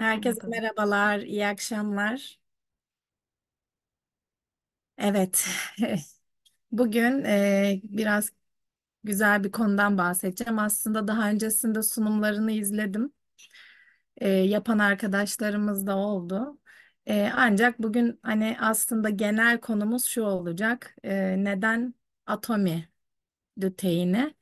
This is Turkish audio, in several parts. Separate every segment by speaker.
Speaker 1: Herkese Anladım. merhabalar, iyi akşamlar. Evet, bugün e, biraz güzel bir konudan bahsedeceğim. Aslında daha öncesinde sunumlarını izledim. E, yapan arkadaşlarımız da oldu. E, ancak bugün hani aslında genel konumuz şu olacak. E, neden atomi lüteyini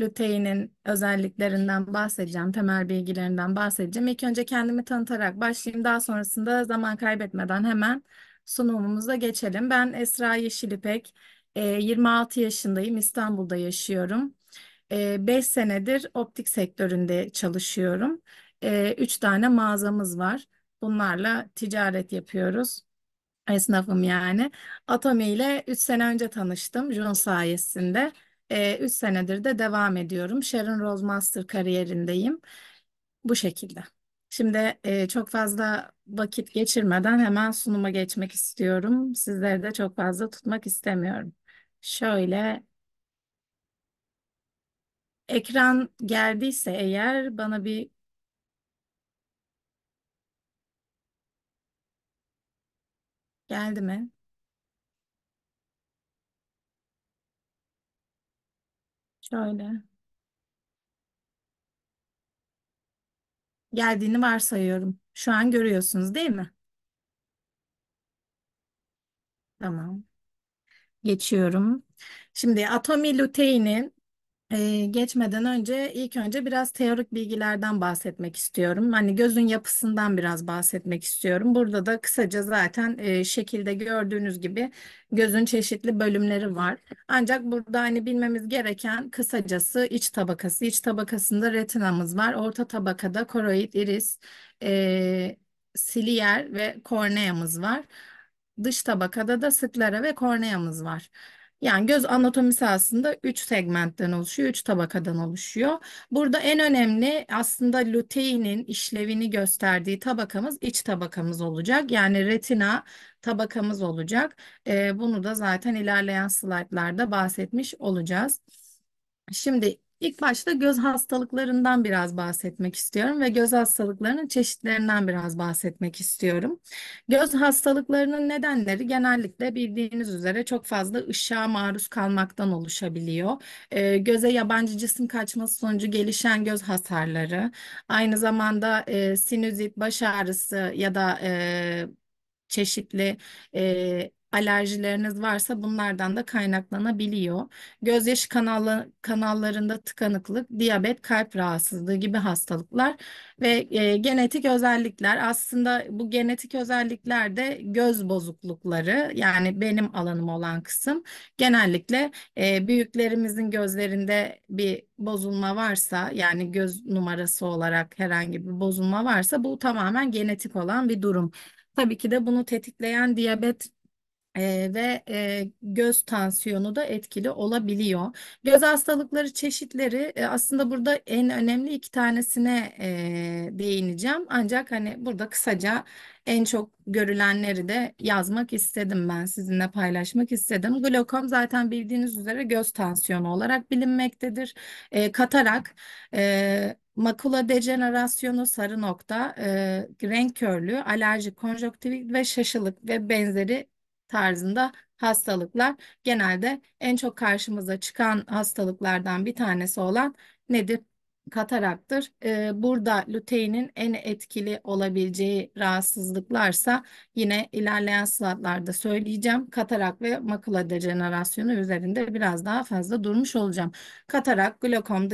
Speaker 1: Lütey'nin özelliklerinden bahsedeceğim, temel bilgilerinden bahsedeceğim. İlk önce kendimi tanıtarak başlayayım. Daha sonrasında zaman kaybetmeden hemen sunumumuza geçelim. Ben Esra Yeşilipek, 26 ee, yaşındayım, İstanbul'da yaşıyorum. 5 ee, senedir optik sektöründe çalışıyorum. 3 ee, tane mağazamız var. Bunlarla ticaret yapıyoruz. Esnafım yani. Atomi ile 3 sene önce tanıştım Jun sayesinde. E, senedir de devam ediyorum. Sharon Rose Master kariyerindeyim. Bu şekilde. Şimdi e, çok fazla vakit geçirmeden hemen sunuma geçmek istiyorum. Sizleri de çok fazla tutmak istemiyorum. Şöyle ekran geldiyse eğer bana bir geldi mi? Şöyle. Geldiğini varsayıyorum. Şu an görüyorsunuz değil mi? Tamam. Geçiyorum. Şimdi atomi luteinin ee, geçmeden önce ilk önce biraz teorik bilgilerden bahsetmek istiyorum. Hani gözün yapısından biraz bahsetmek istiyorum. Burada da kısaca zaten e, şekilde gördüğünüz gibi gözün çeşitli bölümleri var. Ancak burada hani bilmemiz gereken kısacası iç tabakası. İç tabakasında retinamız var. Orta tabakada koroid, iris, e, siliyer ve korneamız var. Dış tabakada da sıklara ve korneamız var. Yani göz anatomisi aslında 3 segmentten oluşuyor, 3 tabakadan oluşuyor. Burada en önemli aslında luteinin işlevini gösterdiği tabakamız iç tabakamız olacak. Yani retina tabakamız olacak. Ee, bunu da zaten ilerleyen slaytlarda bahsetmiş olacağız. Şimdi İlk başta göz hastalıklarından biraz bahsetmek istiyorum ve göz hastalıklarının çeşitlerinden biraz bahsetmek istiyorum. Göz hastalıklarının nedenleri genellikle bildiğiniz üzere çok fazla ışığa maruz kalmaktan oluşabiliyor. E, göze yabancı cisim kaçması sonucu gelişen göz hasarları, aynı zamanda e, sinüzit, baş ağrısı ya da e, çeşitli e, alerjileriniz varsa bunlardan da kaynaklanabiliyor. Gözyaşı kanalı kanallarında tıkanıklık, diyabet, kalp rahatsızlığı gibi hastalıklar ve e, genetik özellikler aslında bu genetik özellikler de göz bozuklukları yani benim alanım olan kısım genellikle e, büyüklerimizin gözlerinde bir bozulma varsa yani göz numarası olarak herhangi bir bozulma varsa bu tamamen genetik olan bir durum. Tabii ki de bunu tetikleyen diyabet e, ve e, göz tansiyonu da etkili olabiliyor. Göz hastalıkları çeşitleri e, aslında burada en önemli iki tanesine e, değineceğim. Ancak hani burada kısaca en çok görülenleri de yazmak istedim ben sizinle paylaşmak istedim. Glokom zaten bildiğiniz üzere göz tansiyonu olarak bilinmektedir. E, katarak e, makula dejenerasyonu, sarı nokta, e, renk körlüğü, alerji, konjoktivit ve şaşılık ve benzeri tarzında hastalıklar genelde en çok karşımıza çıkan hastalıklardan bir tanesi olan nedir? Kataraktır. Ee, burada luteinin en etkili olabileceği rahatsızlıklarsa yine ilerleyen slaytlarda söyleyeceğim. Katarak ve makula dejenerasyonu üzerinde biraz daha fazla durmuş olacağım. Katarak, glokom,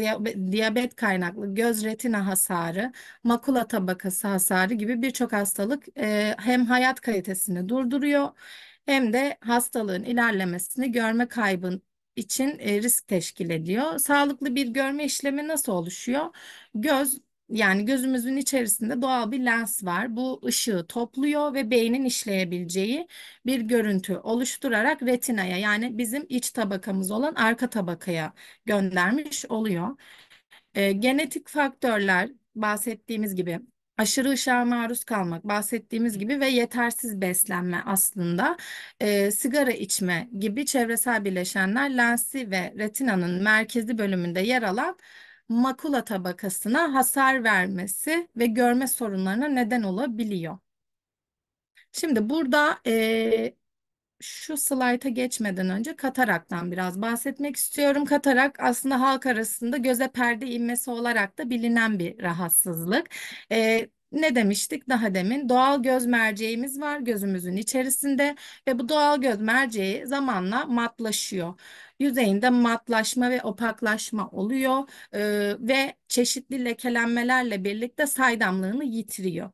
Speaker 1: diyabet kaynaklı göz retina hasarı, makula tabakası hasarı gibi birçok hastalık e, hem hayat kalitesini durduruyor hem de hastalığın ilerlemesini görme kaybın için e, risk teşkil ediyor. Sağlıklı bir görme işlemi nasıl oluşuyor? Göz yani gözümüzün içerisinde doğal bir lens var. Bu ışığı topluyor ve beynin işleyebileceği bir görüntü oluşturarak retinaya yani bizim iç tabakamız olan arka tabakaya göndermiş oluyor. E, genetik faktörler bahsettiğimiz gibi aşırı ışığa maruz kalmak bahsettiğimiz gibi ve yetersiz beslenme aslında e, sigara içme gibi çevresel bileşenler lensi ve retinanın merkezi bölümünde yer alan makula tabakasına hasar vermesi ve görme sorunlarına neden olabiliyor. Şimdi burada e, şu slayta geçmeden önce kataraktan biraz bahsetmek istiyorum. Katarak aslında halk arasında göze perde inmesi olarak da bilinen bir rahatsızlık. Ee, ne demiştik daha demin doğal göz merceğimiz var gözümüzün içerisinde ve bu doğal göz merceği zamanla matlaşıyor. Yüzeyinde matlaşma ve opaklaşma oluyor e, ve çeşitli lekelenmelerle birlikte saydamlığını yitiriyor.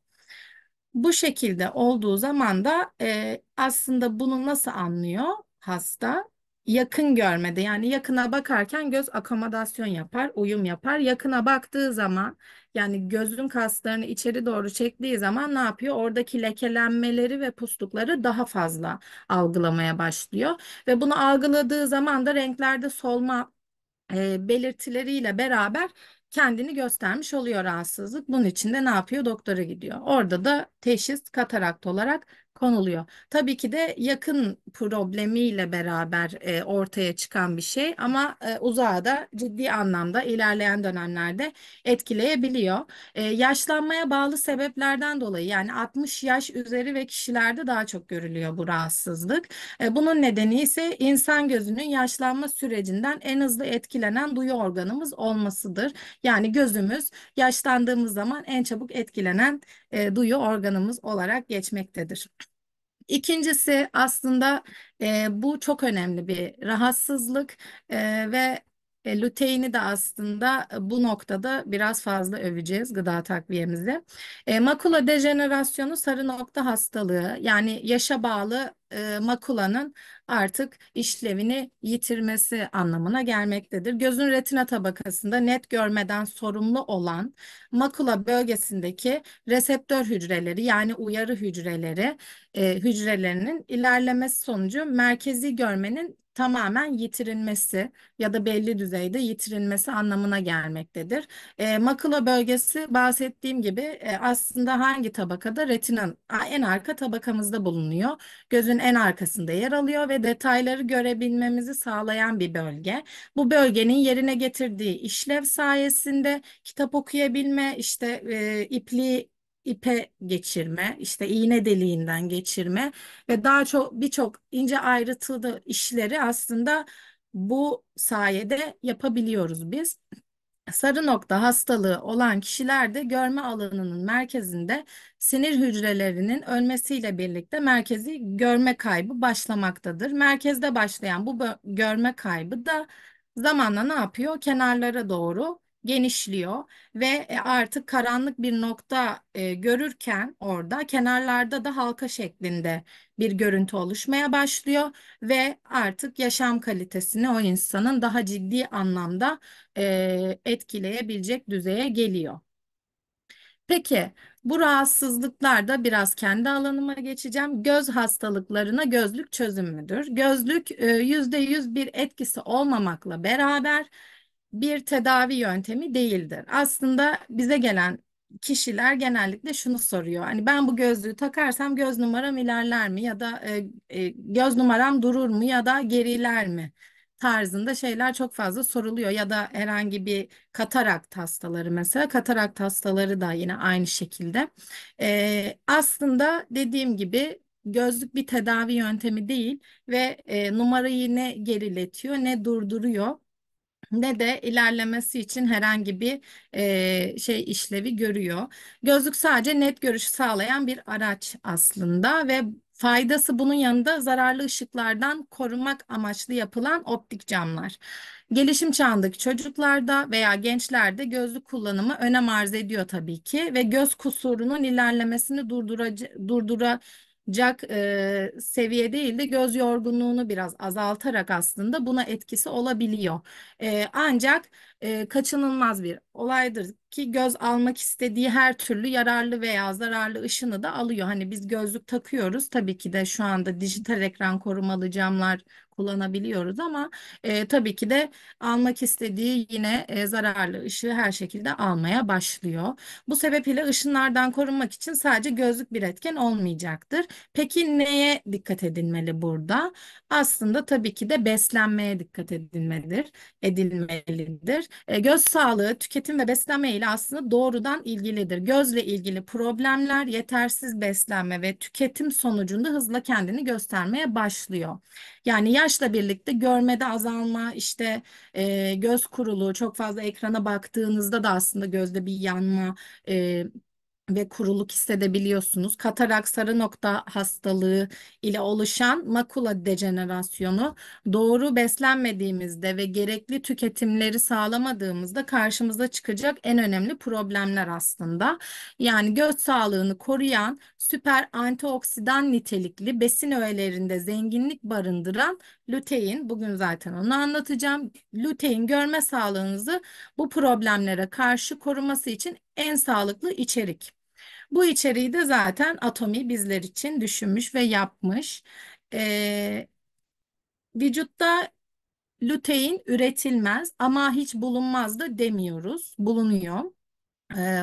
Speaker 1: Bu şekilde olduğu zaman da e, aslında bunu nasıl anlıyor hasta? Yakın görmede yani yakına bakarken göz akomodasyon yapar, uyum yapar. Yakına baktığı zaman yani gözün kaslarını içeri doğru çektiği zaman ne yapıyor? Oradaki lekelenmeleri ve puslukları daha fazla algılamaya başlıyor. Ve bunu algıladığı zaman da renklerde solma e, belirtileriyle beraber kendini göstermiş oluyor rahatsızlık. Bunun için de ne yapıyor? Doktora gidiyor. Orada da teşhis katarakt olarak konuluyor. Tabii ki de yakın problemiyle beraber e, ortaya çıkan bir şey ama e, uzağa da ciddi anlamda ilerleyen dönemlerde etkileyebiliyor. E, yaşlanmaya bağlı sebeplerden dolayı yani 60 yaş üzeri ve kişilerde daha çok görülüyor bu rahatsızlık. E, bunun nedeni ise insan gözünün yaşlanma sürecinden en hızlı etkilenen duyu organımız olmasıdır. Yani gözümüz yaşlandığımız zaman en çabuk etkilenen e, duyu organımız olarak geçmektedir. İkincisi aslında e, bu çok önemli bir rahatsızlık e, ve e, luteini de aslında e, bu noktada biraz fazla öveceğiz gıda takviyemizde. E, makula dejenerasyonu sarı nokta hastalığı yani yaşa bağlı e, makulanın artık işlevini yitirmesi anlamına gelmektedir. Gözün retina tabakasında net görmeden sorumlu olan makula bölgesindeki reseptör hücreleri yani uyarı hücreleri e, hücrelerinin ilerlemesi sonucu merkezi görmenin tamamen yitirilmesi ya da belli düzeyde yitirilmesi anlamına gelmektedir. E, makula bölgesi bahsettiğim gibi e, aslında hangi tabakada? Retinan en arka tabakamızda bulunuyor. Gözün en arkasında yer alıyor ve detayları görebilmemizi sağlayan bir bölge. Bu bölgenin yerine getirdiği işlev sayesinde kitap okuyabilme, işte e, ipliği ipe geçirme, işte iğne deliğinden geçirme ve daha çok birçok ince ayrıntılı işleri aslında bu sayede yapabiliyoruz biz. Sarı nokta hastalığı olan kişilerde görme alanının merkezinde sinir hücrelerinin ölmesiyle birlikte merkezi görme kaybı başlamaktadır. Merkezde başlayan bu görme kaybı da zamanla ne yapıyor? Kenarlara doğru genişliyor ve e, artık karanlık bir nokta e, görürken orada kenarlarda da halka şeklinde bir görüntü oluşmaya başlıyor ve artık yaşam kalitesini o insanın daha ciddi anlamda e, etkileyebilecek düzeye geliyor. Peki bu rahatsızlıklarda biraz kendi alanıma geçeceğim. Göz hastalıklarına gözlük çözüm müdür? Gözlük %100 e, bir etkisi olmamakla beraber bir tedavi yöntemi değildir. Aslında bize gelen kişiler genellikle şunu soruyor. Hani ben bu gözlüğü takarsam göz numaram ilerler mi ya da e, e, göz numaram durur mu ya da geriler mi? tarzında şeyler çok fazla soruluyor ya da herhangi bir katarak hastaları mesela katarak hastaları da yine aynı şekilde ee, aslında dediğim gibi gözlük bir tedavi yöntemi değil ve e, numarayı ne geriletiyor ne durduruyor ne de ilerlemesi için herhangi bir e, şey işlevi görüyor. Gözlük sadece net görüş sağlayan bir araç aslında ve faydası bunun yanında zararlı ışıklardan korunmak amaçlı yapılan optik camlar. Gelişim çağındaki çocuklarda veya gençlerde gözlük kullanımı önem arz ediyor tabii ki ve göz kusurunun ilerlemesini durduraca, durdura Jack e, seviye değil de göz yorgunluğunu biraz azaltarak aslında buna etkisi olabiliyor. E, ancak e, kaçınılmaz bir olaydır ki göz almak istediği her türlü yararlı veya zararlı ışını da alıyor. Hani biz gözlük takıyoruz tabii ki de şu anda dijital ekran korumalı camlar kullanabiliyoruz ama e, tabii ki de almak istediği yine e, zararlı ışığı her şekilde almaya başlıyor. Bu sebeple ışınlardan korunmak için sadece gözlük bir etken olmayacaktır. Peki neye dikkat edilmeli burada? Aslında tabii ki de beslenmeye dikkat edilmelidir. edilmelidir. E, göz sağlığı tüketim ve beslenme ile aslında doğrudan ilgilidir. Gözle ilgili problemler yetersiz beslenme ve tüketim sonucunda hızla kendini göstermeye başlıyor. Yani yaş yaşla birlikte görmede azalma, işte e, göz kuruluğu, çok fazla ekrana baktığınızda da aslında gözde bir yanma e, ve kuruluk hissedebiliyorsunuz. Katarak sarı nokta hastalığı ile oluşan makula dejenerasyonu doğru beslenmediğimizde ve gerekli tüketimleri sağlamadığımızda karşımıza çıkacak en önemli problemler aslında. Yani göz sağlığını koruyan süper antioksidan nitelikli besin öğelerinde zenginlik barındıran Lutein, bugün zaten onu anlatacağım. Lutein görme sağlığınızı bu problemlere karşı koruması için en sağlıklı içerik. Bu içeriği de zaten Atomi bizler için düşünmüş ve yapmış. Ee, vücutta lutein üretilmez ama hiç bulunmaz da demiyoruz. Bulunuyor. Ee,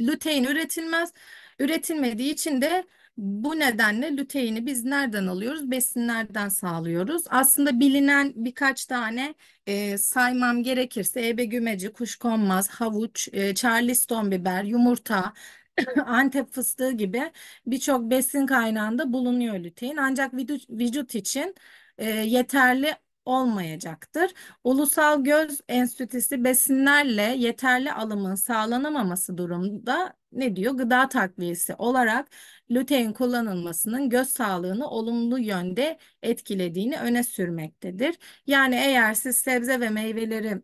Speaker 1: lutein üretilmez. Üretilmediği için de bu nedenle lüteini biz nereden alıyoruz? Besinlerden sağlıyoruz. Aslında bilinen birkaç tane e, saymam gerekirse ebe gümeci, kuşkonmaz, havuç, e, charleston biber, yumurta, Antep fıstığı gibi birçok besin kaynağında bulunuyor lütein. Ancak vücut, için e, yeterli olmayacaktır. Ulusal Göz Enstitüsü besinlerle yeterli alımın sağlanamaması durumda ne diyor? Gıda takviyesi olarak lütein kullanılmasının göz sağlığını olumlu yönde etkilediğini öne sürmektedir. Yani eğer siz sebze ve meyveleri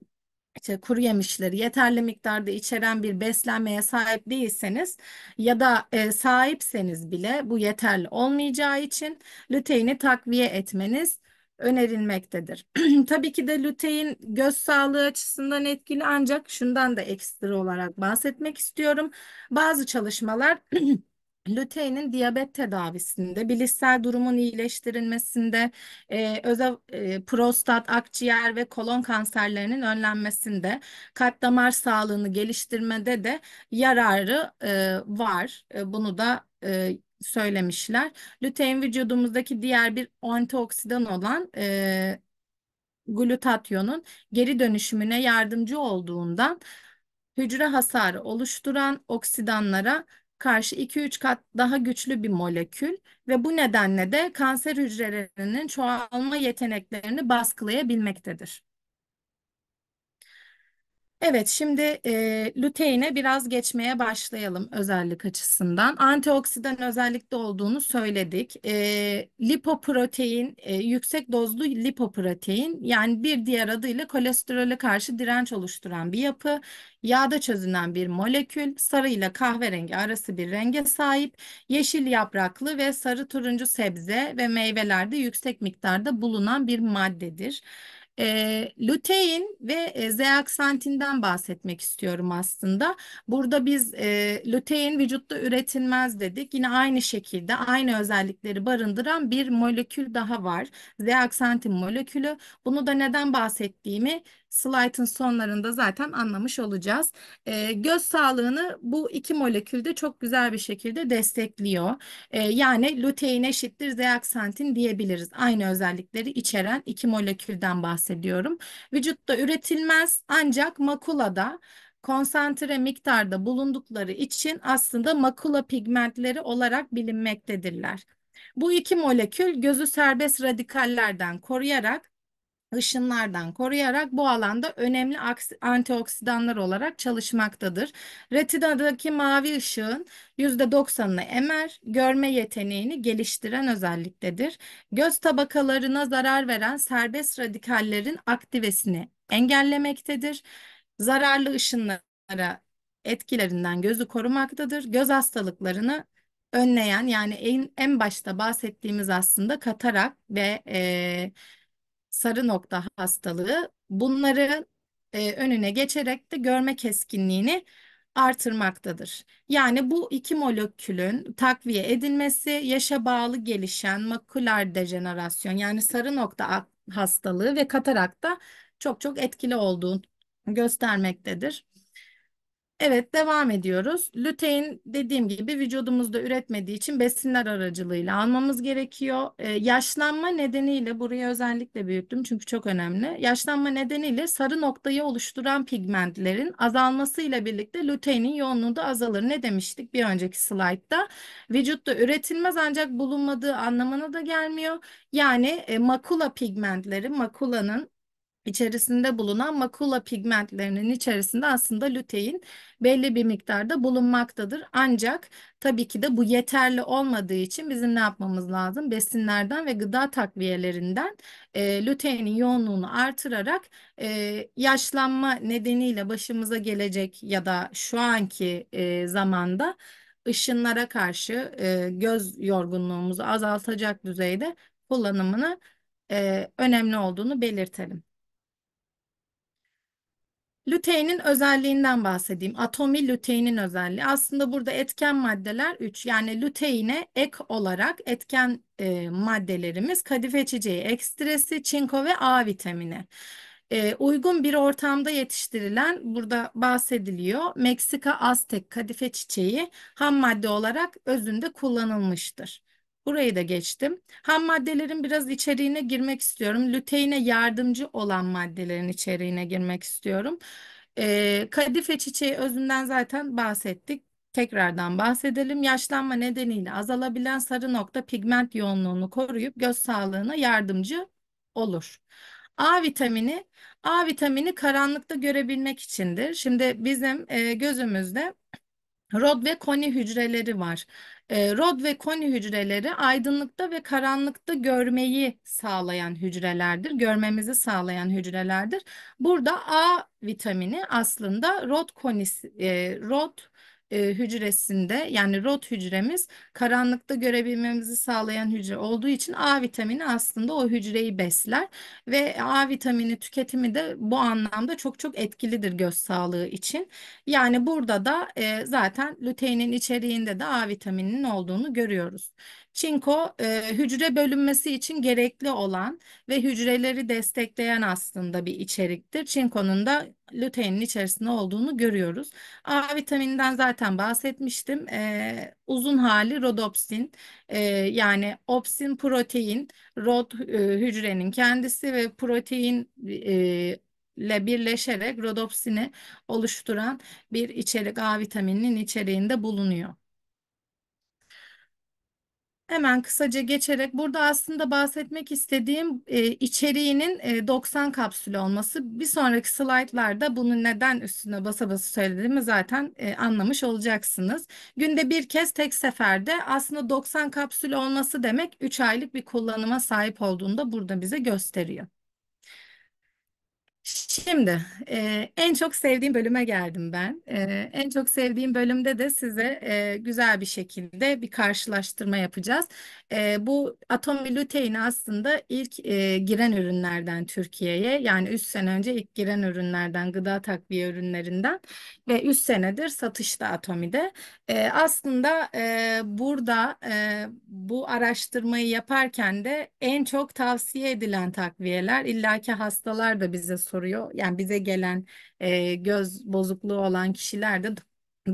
Speaker 1: işte kuru yemişleri yeterli miktarda içeren bir beslenmeye sahip değilseniz ya da e, sahipseniz bile bu yeterli olmayacağı için lüteini takviye etmeniz önerilmektedir. Tabii ki de lütein göz sağlığı açısından etkili ancak şundan da ekstra olarak bahsetmek istiyorum. Bazı çalışmalar Lüteinin diyabet tedavisinde, bilişsel durumun iyileştirilmesinde, e, özel e, prostat, akciğer ve kolon kanserlerinin önlenmesinde, kalp damar sağlığını geliştirmede de yararı e, var. E, bunu da e, söylemişler. Lütein vücudumuzdaki diğer bir antioksidan olan e, glutatyonun geri dönüşümüne yardımcı olduğundan hücre hasarı oluşturan oksidanlara karşı 2-3 kat daha güçlü bir molekül ve bu nedenle de kanser hücrelerinin çoğalma yeteneklerini baskılayabilmektedir. Evet, şimdi e, luteine biraz geçmeye başlayalım özellik açısından. Antioksidan özellikte olduğunu söyledik. E, lipoprotein, e, yüksek dozlu lipoprotein yani bir diğer adıyla kolesterole karşı direnç oluşturan bir yapı. Yağda çözünen bir molekül, sarı ile kahverengi arası bir renge sahip, yeşil yapraklı ve sarı turuncu sebze ve meyvelerde yüksek miktarda bulunan bir maddedir. E, lutein ve e, zeaksantinden bahsetmek istiyorum aslında. Burada biz e, lutein vücutta üretilmez dedik. Yine aynı şekilde aynı özellikleri barındıran bir molekül daha var. Zeaksantin molekülü. Bunu da neden bahsettiğimi slaytın sonlarında zaten anlamış olacağız. E, göz sağlığını bu iki molekül de çok güzel bir şekilde destekliyor. E, yani lutein eşittir zeaksantin diyebiliriz. Aynı özellikleri içeren iki molekülden bahsediyorum. Vücutta üretilmez ancak makulada konsantre miktarda bulundukları için aslında makula pigmentleri olarak bilinmektedirler. Bu iki molekül gözü serbest radikallerden koruyarak ışınlardan koruyarak bu alanda önemli antioksidanlar olarak çalışmaktadır. Retinadaki mavi ışığın %90'ını emer, görme yeteneğini geliştiren özelliktedir. Göz tabakalarına zarar veren serbest radikallerin aktivesini engellemektedir. Zararlı ışınlara etkilerinden gözü korumaktadır. Göz hastalıklarını önleyen yani en, en başta bahsettiğimiz aslında katarak ve e, sarı nokta hastalığı bunları e, önüne geçerek de görme keskinliğini artırmaktadır. Yani bu iki molekülün takviye edilmesi yaşa bağlı gelişen maküler dejenerasyon yani sarı nokta hastalığı ve katarakta çok çok etkili olduğunu göstermektedir. Evet, devam ediyoruz. Lütein dediğim gibi vücudumuzda üretmediği için besinler aracılığıyla almamız gerekiyor. Ee, yaşlanma nedeniyle burayı özellikle büyüttüm çünkü çok önemli. Yaşlanma nedeniyle sarı noktayı oluşturan pigmentlerin azalmasıyla birlikte luteinin yoğunluğu da azalır. Ne demiştik bir önceki slaytta? Vücutta üretilmez ancak bulunmadığı anlamına da gelmiyor. Yani e, makula pigmentleri, makulanın içerisinde bulunan makula pigmentlerinin içerisinde aslında lütein belli bir miktarda bulunmaktadır. Ancak tabii ki de bu yeterli olmadığı için bizim ne yapmamız lazım? Besinlerden ve gıda takviyelerinden e, lüteinin yoğunluğunu artırarak e, yaşlanma nedeniyle başımıza gelecek ya da şu anki e, zamanda ışınlara karşı e, göz yorgunluğumuzu azaltacak düzeyde kullanımını e, önemli olduğunu belirtelim. Lüteinin özelliğinden bahsedeyim. Atomi lüteinin özelliği. Aslında burada etken maddeler 3. Yani lüteine ek olarak etken e, maddelerimiz kadife çiçeği ekstresi, çinko ve A vitamini. E, uygun bir ortamda yetiştirilen burada bahsediliyor. Meksika Aztek kadife çiçeği ham madde olarak özünde kullanılmıştır. Burayı da geçtim. Ham maddelerin biraz içeriğine girmek istiyorum. Lüteine yardımcı olan maddelerin içeriğine girmek istiyorum. E, kadife çiçeği özünden zaten bahsettik. Tekrardan bahsedelim. Yaşlanma nedeniyle azalabilen sarı nokta pigment yoğunluğunu koruyup göz sağlığına yardımcı olur. A vitamini, A vitamini karanlıkta görebilmek içindir. Şimdi bizim e, gözümüzde Rod ve koni hücreleri var. E, rod ve koni hücreleri aydınlıkta ve karanlıkta görmeyi sağlayan hücrelerdir. Görmemizi sağlayan hücrelerdir. Burada A vitamini aslında rod konisi, e, rod e, hücresinde yani rot hücremiz karanlıkta görebilmemizi sağlayan hücre olduğu için A vitamini aslında o hücreyi besler ve A vitamini tüketimi de bu anlamda çok çok etkilidir göz sağlığı için. Yani burada da e, zaten lüteinin içeriğinde de A vitamininin olduğunu görüyoruz. Çinko e, hücre bölünmesi için gerekli olan ve hücreleri destekleyen aslında bir içeriktir. Çinkonun da luteinin içerisinde olduğunu görüyoruz. A vitamininden zaten bahsetmiştim. E, uzun hali rodopsin e, yani opsin protein, rod e, hücrenin kendisi ve protein e, ile birleşerek rodopsini oluşturan bir içerik A vitamininin içeriğinde bulunuyor. Hemen kısaca geçerek burada aslında bahsetmek istediğim e, içeriğinin e, 90 kapsül olması. Bir sonraki slaytlarda bunu neden üstüne basa basa söylediğimi zaten e, anlamış olacaksınız. Günde bir kez tek seferde aslında 90 kapsül olması demek 3 aylık bir kullanıma sahip olduğunda burada bize gösteriyor. Şimdi e, en çok sevdiğim bölüme geldim ben. E, en çok sevdiğim bölümde de size e, güzel bir şekilde bir karşılaştırma yapacağız. E, bu atom luteini aslında ilk e, giren ürünlerden Türkiye'ye yani 3 sene önce ilk giren ürünlerden gıda takviye ürünlerinden ve 3 senedir satışta Atomi'de. E, aslında e, burada e, bu araştırmayı yaparken de en çok tavsiye edilen takviyeler illaki hastalar da bize soruyor soruyor. Yani bize gelen e, göz bozukluğu olan kişiler de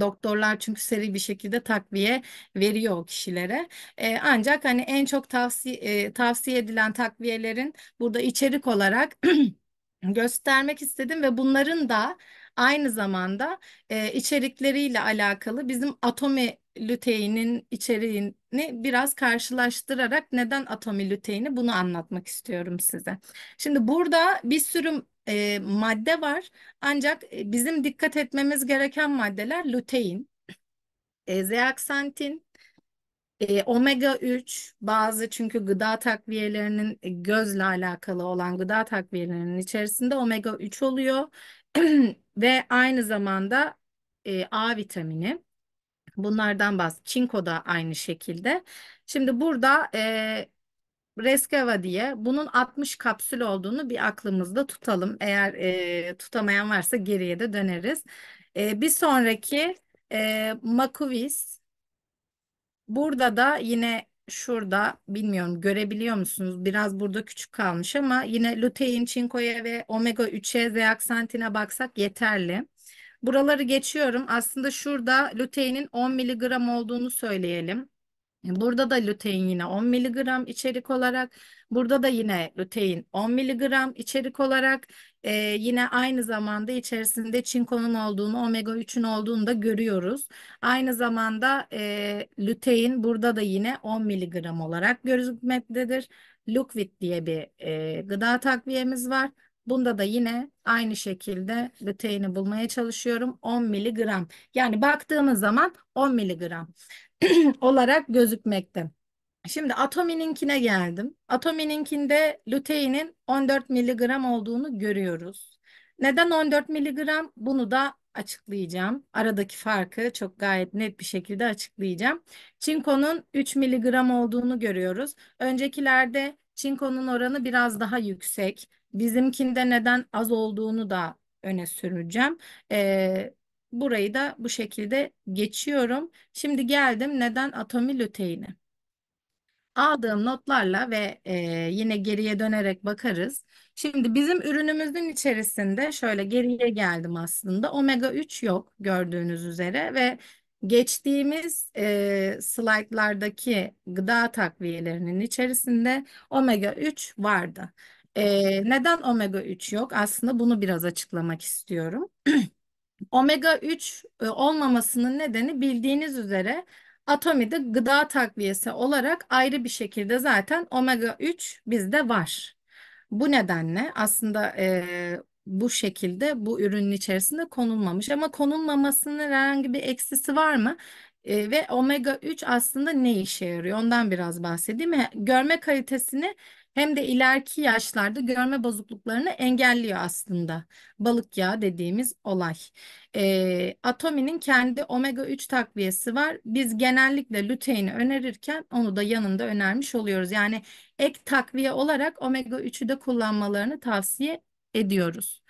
Speaker 1: Doktorlar çünkü seri bir şekilde takviye veriyor o kişilere. E, ancak hani en çok tavsiye e, tavsiye edilen takviyelerin burada içerik olarak göstermek istedim ve bunların da aynı zamanda e, içerikleriyle alakalı bizim atomi lüteyinin içeriğini biraz karşılaştırarak neden atomi lüteyini bunu anlatmak istiyorum size. Şimdi burada bir sürü e, madde var. Ancak bizim dikkat etmemiz gereken maddeler lutein, e, zeaksantin, e, omega 3 bazı çünkü gıda takviyelerinin gözle alakalı olan gıda takviyelerinin içerisinde omega 3 oluyor ve aynı zamanda e, A vitamini. Bunlardan bahs. Çinko da aynı şekilde. Şimdi burada e, Reskava diye bunun 60 kapsül olduğunu bir aklımızda tutalım. Eğer e, tutamayan varsa geriye de döneriz. E, bir sonraki e, Makuvis. Burada da yine şurada bilmiyorum görebiliyor musunuz? Biraz burada küçük kalmış ama yine lutein, çinkoya ve omega 3'e zeaksantine baksak yeterli. Buraları geçiyorum. Aslında şurada luteinin 10 miligram olduğunu söyleyelim. E, burada da lutein yine 10 miligram içerik olarak, burada da yine lutein 10 miligram içerik olarak e, yine aynı zamanda içerisinde çinkonun olduğunu, omega 3'ün olduğunu da görüyoruz. Aynı zamanda e, lutein burada da yine 10 miligram olarak gözükmektedir. Lukvit diye bir e, gıda takviyemiz var. Bunda da yine aynı şekilde luteini bulmaya çalışıyorum. 10 miligram. Yani baktığımız zaman 10 miligram. olarak gözükmekte. Şimdi Atomi'ninkine geldim. Atomi'ninkinde luteinin 14 miligram olduğunu görüyoruz. Neden 14 miligram? Bunu da açıklayacağım. Aradaki farkı çok gayet net bir şekilde açıklayacağım. Çinkonun 3 miligram olduğunu görüyoruz. Öncekilerde çinkonun oranı biraz daha yüksek. Bizimkinde neden az olduğunu da öne süreceğim. Ee, Burayı da bu şekilde geçiyorum. Şimdi geldim neden atomi lüteine. Aldığım notlarla ve e, yine geriye dönerek bakarız. Şimdi bizim ürünümüzün içerisinde şöyle geriye geldim aslında. Omega 3 yok gördüğünüz üzere ve geçtiğimiz e, slaytlardaki gıda takviyelerinin içerisinde omega 3 vardı. E, neden omega 3 yok? Aslında bunu biraz açıklamak istiyorum. Omega 3 e, olmamasının nedeni bildiğiniz üzere atomide gıda takviyesi olarak ayrı bir şekilde zaten omega 3 bizde var. Bu nedenle aslında e, bu şekilde bu ürünün içerisinde konulmamış ama konulmamasının herhangi bir eksisi var mı? E, ve omega 3 aslında ne işe yarıyor? Ondan biraz bahsedeyim. Görme kalitesini hem de ileriki yaşlarda görme bozukluklarını engelliyor aslında. Balık yağı dediğimiz olay. E, Atomi'nin kendi omega 3 takviyesi var. Biz genellikle luteini önerirken onu da yanında önermiş oluyoruz. Yani ek takviye olarak omega 3'ü de kullanmalarını tavsiye ediyoruz.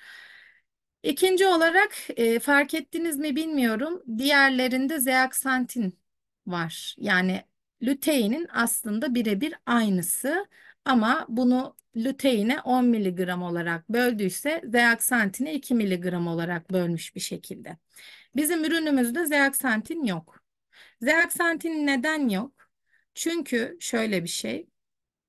Speaker 1: İkinci olarak e, fark ettiniz mi bilmiyorum. Diğerlerinde zeaksantin var. Yani luteinin aslında birebir aynısı ama bunu luteine 10 miligram olarak böldüyse zeaksantine 2 miligram olarak bölmüş bir şekilde. Bizim ürünümüzde zeaksantin yok. Zeaksantin neden yok? Çünkü şöyle bir şey.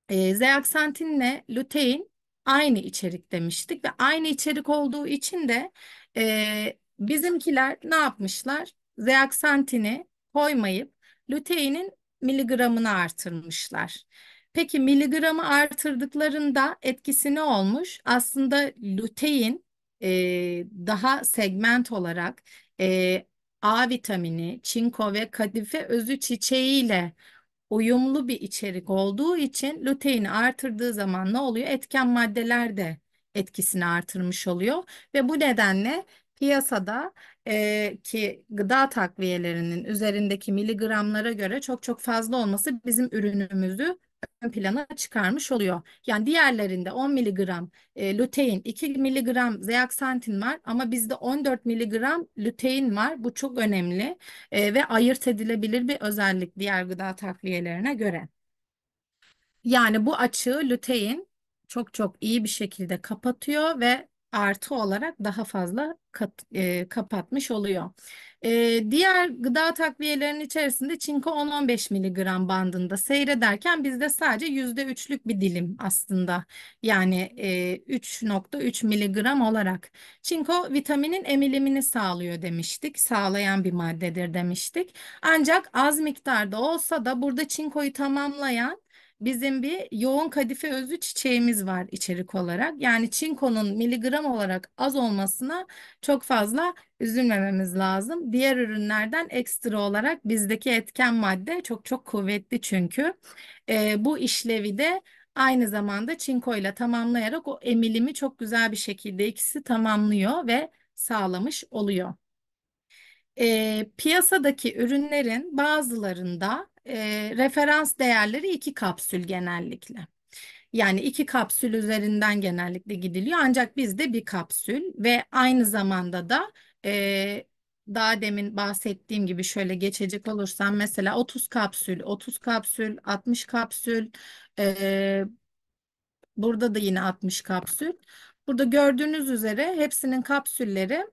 Speaker 1: E, zeaksantinle lütein aynı içerik demiştik ve aynı içerik olduğu için de e, bizimkiler ne yapmışlar? Zeaksantini koymayıp luteinin miligramını artırmışlar. Peki miligramı artırdıklarında etkisi ne olmuş? Aslında lutein e, daha segment olarak e, A vitamini, çinko ve kadife özü çiçeğiyle uyumlu bir içerik olduğu için luteini artırdığı zaman ne oluyor? Etken maddeler de etkisini artırmış oluyor ve bu nedenle piyasada e, ki gıda takviyelerinin üzerindeki miligramlara göre çok çok fazla olması bizim ürünümüzü ön plana çıkarmış oluyor. Yani diğerlerinde 10 miligram e, lutein, 2 miligram zeaksantin var ama bizde 14 miligram lutein var. Bu çok önemli e, ve ayırt edilebilir bir özellik diğer gıda takviyelerine göre. Yani bu açığı lutein çok çok iyi bir şekilde kapatıyor ve artı olarak daha fazla kat, e, kapatmış oluyor. E, diğer gıda takviyelerinin içerisinde çinko 10-15 miligram bandında seyrederken bizde sadece %3'lük bir dilim aslında. Yani e, 3.3 miligram olarak. Çinko vitaminin emilimini sağlıyor demiştik. Sağlayan bir maddedir demiştik. Ancak az miktarda olsa da burada çinkoyu tamamlayan bizim bir yoğun kadife özü çiçeğimiz var içerik olarak. Yani çinkonun miligram olarak az olmasına çok fazla üzülmememiz lazım. Diğer ürünlerden ekstra olarak bizdeki etken madde çok çok kuvvetli çünkü. E, bu işlevi de aynı zamanda çinkoyla tamamlayarak o emilimi çok güzel bir şekilde ikisi tamamlıyor ve sağlamış oluyor. E, piyasadaki ürünlerin bazılarında e, referans değerleri iki kapsül genellikle. Yani iki kapsül üzerinden genellikle gidiliyor ancak bizde bir kapsül ve aynı zamanda da e, daha demin bahsettiğim gibi şöyle geçecek olursam mesela 30 kapsül, 30 kapsül, 60 kapsül, e, burada da yine 60 kapsül. Burada gördüğünüz üzere hepsinin kapsülleri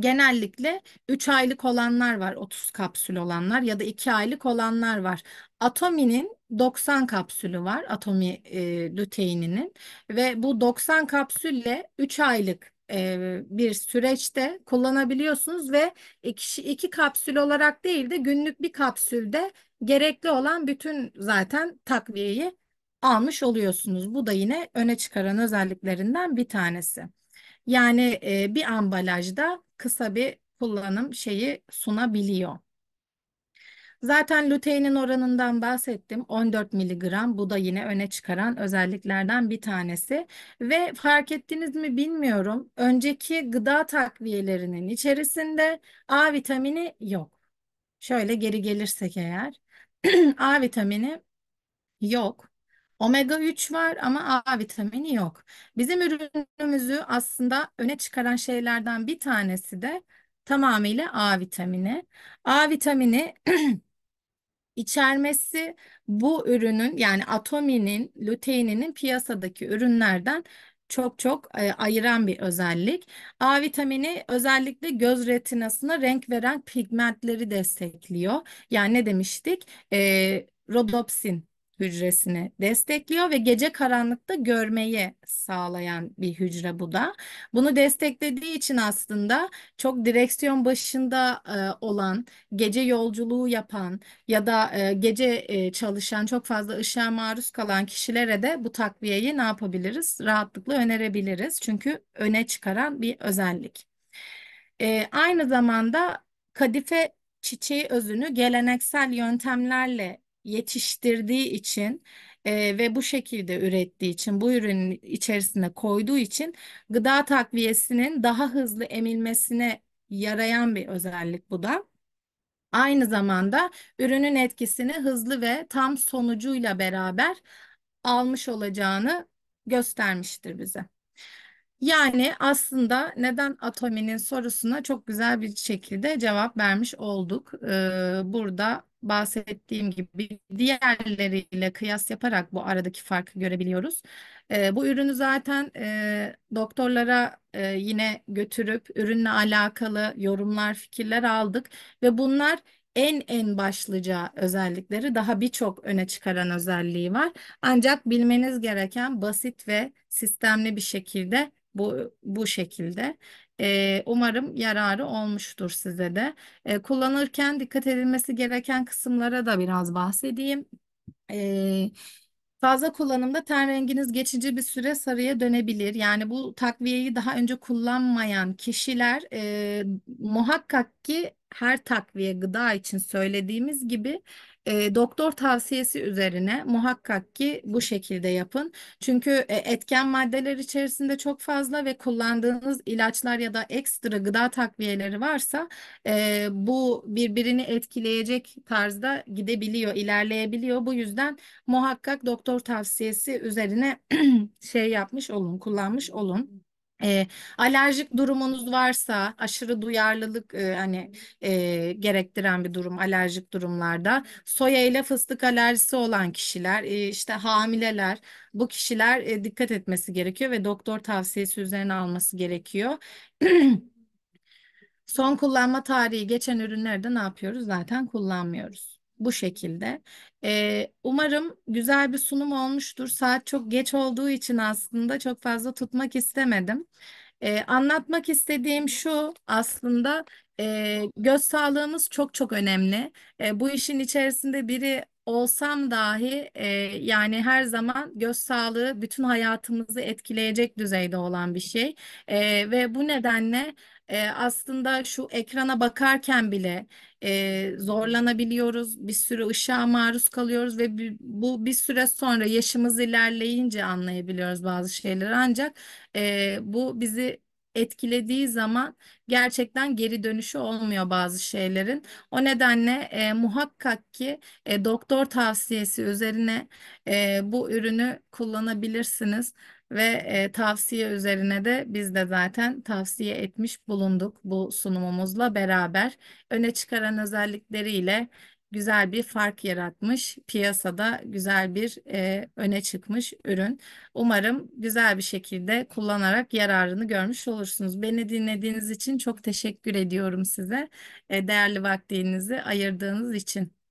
Speaker 1: Genellikle 3 aylık olanlar var, 30 kapsül olanlar ya da 2 aylık olanlar var. Atomi'nin 90 kapsülü var, atomi e, lüteininin ve bu 90 kapsülle 3 aylık e, bir süreçte kullanabiliyorsunuz ve iki, e, iki kapsül olarak değil de günlük bir kapsülde gerekli olan bütün zaten takviyeyi almış oluyorsunuz. Bu da yine öne çıkaran özelliklerinden bir tanesi. Yani e, bir ambalajda kısa bir kullanım şeyi sunabiliyor. Zaten luteinin oranından bahsettim. 14 miligram bu da yine öne çıkaran özelliklerden bir tanesi. Ve fark ettiniz mi bilmiyorum. Önceki gıda takviyelerinin içerisinde A vitamini yok. Şöyle geri gelirsek eğer. A vitamini yok. Omega 3 var ama A vitamini yok. Bizim ürünümüzü aslında öne çıkaran şeylerden bir tanesi de tamamıyla A vitamini. A vitamini içermesi bu ürünün yani atominin, luteininin piyasadaki ürünlerden çok çok e, ayıran bir özellik. A vitamini özellikle göz retinasına renk veren pigmentleri destekliyor. Yani ne demiştik? E, rodopsin hücresini destekliyor ve gece karanlıkta görmeyi sağlayan bir hücre bu da. Bunu desteklediği için aslında çok direksiyon başında e, olan, gece yolculuğu yapan ya da e, gece e, çalışan, çok fazla ışığa maruz kalan kişilere de bu takviyeyi ne yapabiliriz? Rahatlıkla önerebiliriz. Çünkü öne çıkaran bir özellik. E, aynı zamanda kadife çiçeği özünü geleneksel yöntemlerle yetiştirdiği için e, ve bu şekilde ürettiği için bu ürünün içerisine koyduğu için gıda takviyesinin daha hızlı emilmesine yarayan bir özellik bu da. Aynı zamanda ürünün etkisini hızlı ve tam sonucuyla beraber almış olacağını göstermiştir bize. Yani aslında neden atominin sorusuna çok güzel bir şekilde cevap vermiş olduk. Ee, burada bahsettiğim gibi diğerleriyle kıyas yaparak bu aradaki farkı görebiliyoruz. Ee, bu ürünü zaten e, doktorlara e, yine götürüp ürünle alakalı yorumlar, fikirler aldık ve bunlar en en başlıca özellikleri daha birçok öne çıkaran özelliği var. Ancak bilmeniz gereken basit ve sistemli bir şekilde bu, bu şekilde. E, umarım yararı olmuştur size de. E, kullanırken dikkat edilmesi gereken kısımlara da biraz bahsedeyim. E, Fazla kullanımda ten renginiz geçici bir süre sarıya dönebilir. Yani bu takviyeyi daha önce kullanmayan kişiler e, muhakkak ki her takviye gıda için söylediğimiz gibi e, doktor tavsiyesi üzerine muhakkak ki bu şekilde yapın. Çünkü e, etken maddeler içerisinde çok fazla ve kullandığınız ilaçlar ya da ekstra gıda takviyeleri varsa e, bu birbirini etkileyecek tarzda gidebiliyor, ilerleyebiliyor. Bu yüzden muhakkak doktor tavsiyesi üzerine şey yapmış olun, kullanmış olun. E, alerjik durumunuz varsa aşırı duyarlılık e, hani e, gerektiren bir durum alerjik durumlarda soya ile fıstık alerjisi olan kişiler e, işte hamileler bu kişiler e, dikkat etmesi gerekiyor ve doktor tavsiyesi üzerine alması gerekiyor. Son kullanma tarihi geçen ürünlerde ne yapıyoruz? Zaten kullanmıyoruz bu şekilde. Ee, umarım güzel bir sunum olmuştur. Saat çok geç olduğu için aslında çok fazla tutmak istemedim. Ee, anlatmak istediğim şu aslında göz sağlığımız çok çok önemli. E, bu işin içerisinde biri olsam dahi e, yani her zaman göz sağlığı bütün hayatımızı etkileyecek düzeyde olan bir şey. E, ve bu nedenle e, aslında şu ekrana bakarken bile e, zorlanabiliyoruz. Bir sürü ışığa maruz kalıyoruz ve bi- bu bir süre sonra yaşımız ilerleyince anlayabiliyoruz bazı şeyleri. Ancak e, bu bizi etkilediği zaman gerçekten geri dönüşü olmuyor bazı şeylerin. O nedenle e, muhakkak ki e, doktor tavsiyesi üzerine e, bu ürünü kullanabilirsiniz ve e, tavsiye üzerine de biz de zaten tavsiye etmiş bulunduk bu sunumumuzla beraber. Öne çıkaran özellikleriyle güzel bir fark yaratmış. Piyasada güzel bir e, öne çıkmış ürün. Umarım güzel bir şekilde kullanarak yararını görmüş olursunuz. Beni dinlediğiniz için çok teşekkür ediyorum size. E, değerli vaktinizi ayırdığınız için.